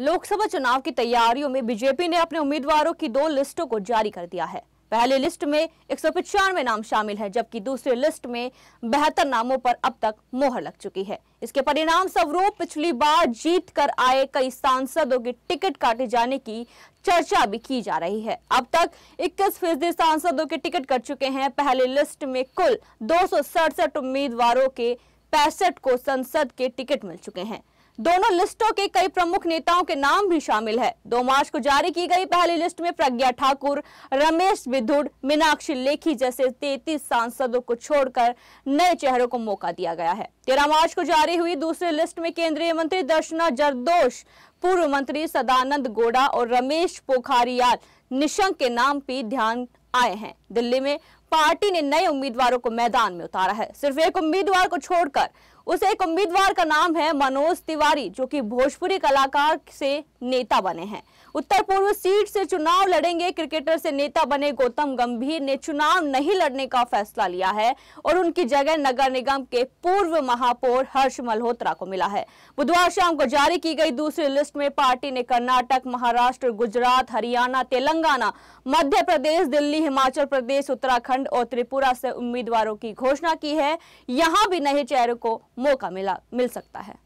लोकसभा चुनाव की तैयारियों में बीजेपी ने अपने उम्मीदवारों की दो लिस्टों को जारी कर दिया है पहले लिस्ट में एक नाम शामिल है जबकि दूसरे लिस्ट में बेहतर नामों पर अब तक मोहर लग चुकी है इसके परिणाम स्वरूप पिछली बार जीत कर आए कई सांसदों की टिकट काटे जाने की चर्चा भी की जा रही है अब तक 21 फीसदी सांसदों के टिकट कट चुके हैं पहले लिस्ट में कुल दो उम्मीदवारों के पैंसठ को संसद के टिकट मिल चुके हैं दोनों लिस्टों के कई प्रमुख नेताओं के नाम भी शामिल है दो मार्च को जारी की गई पहली लिस्ट में प्रज्ञा ठाकुर रमेश विधुड़ मीनाक्षी लेखी जैसे तैतीस सांसदों को छोड़कर नए चेहरों को मौका दिया गया है तेरह मार्च को जारी हुई दूसरी लिस्ट में केंद्रीय मंत्री दर्शना जरदोश पूर्व मंत्री सदानंद गोड़ा और रमेश पोखारियाल निशंक के नाम भी ध्यान आए हैं दिल्ली में पार्टी ने नए उम्मीदवारों को मैदान में उतारा है सिर्फ एक उम्मीदवार को छोड़कर उस एक उम्मीदवार का नाम है मनोज तिवारी जो कि भोजपुरी कलाकार से नेता बने हैं उत्तर पूर्व सीट से चुनाव लड़ेंगे क्रिकेटर से नेता बने गौतम गंभीर ने चुनाव नहीं लड़ने का फैसला लिया है और उनकी जगह नगर निगम के पूर्व महापौर हर्ष मल्होत्रा को मिला है बुधवार शाम को जारी की गई दूसरी लिस्ट में पार्टी ने कर्नाटक महाराष्ट्र गुजरात हरियाणा तेलंगाना मध्य प्रदेश दिल्ली हिमाचल प्रदेश उत्तराखंड और त्रिपुरा से उम्मीदवारों की घोषणा की है यहाँ भी नए चेहरे को मौका मिला मिल सकता है